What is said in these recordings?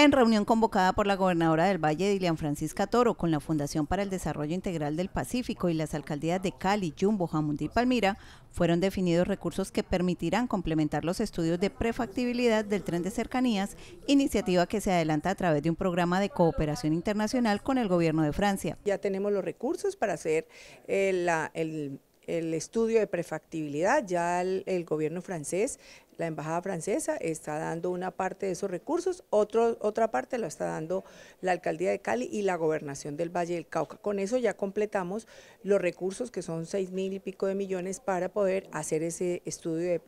En reunión convocada por la gobernadora del Valle, Dilian Francisca Toro, con la Fundación para el Desarrollo Integral del Pacífico y las alcaldías de Cali, Jumbo, Jamundí y Palmira, fueron definidos recursos que permitirán complementar los estudios de prefactibilidad del tren de cercanías, iniciativa que se adelanta a través de un programa de cooperación internacional con el gobierno de Francia. Ya tenemos los recursos para hacer eh, el, estudio de prefactibilidad, ya el, gobierno francés la Embajada Francesa está dando una parte de esos recursos, otro, otra parte lo está dando la Alcaldía de Cali y la Gobernación del Valle del Cauca. Con eso ya completamos los recursos que son seis mil y pico de millones para poder hacer ese estudio de,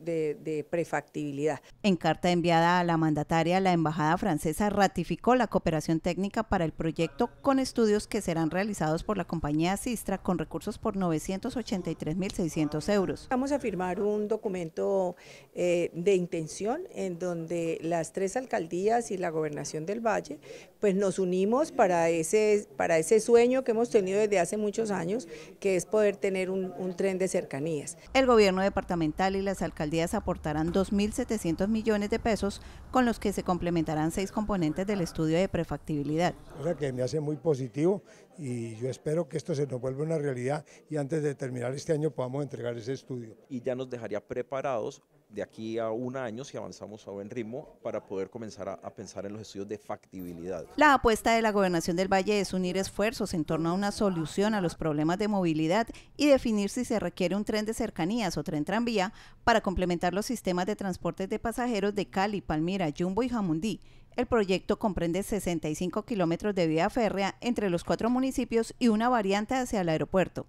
de prefactibilidad. En carta enviada a la mandataria, la Embajada Francesa ratificó la cooperación técnica para el proyecto con estudios que serán realizados por la compañía Sistra con recursos por 983.600 euros. Vamos a firmar un documento eh, de intención en donde las tres alcaldías y la gobernación del Valle pues nos unimos para ese, para ese sueño que hemos tenido desde hace muchos años, que es poder tener un, tren de cercanías. El gobierno departamental y las alcaldías aportarán 2.700 millones de pesos con los que se complementarán seis componentes del estudio de prefactibilidad. Cosa que me hace muy positivo y yo espero que esto se nos vuelva una realidad y antes de terminar este año podamos entregar ese estudio. Y ya nos dejaría preparados de aquí a un año, si avanzamos a buen ritmo, para poder comenzar a, pensar en los estudios de factibilidad. La apuesta de la Gobernación del Valle es unir esfuerzos en torno a una solución a los problemas de movilidad y definir si se requiere un tren de cercanías o tren tranvía para complementar los sistemas de transporte de pasajeros de Cali, Palmira, Jumbo y Jamundí. El proyecto comprende 65 kilómetros de vía férrea entre los cuatro municipios y una variante hacia el aeropuerto.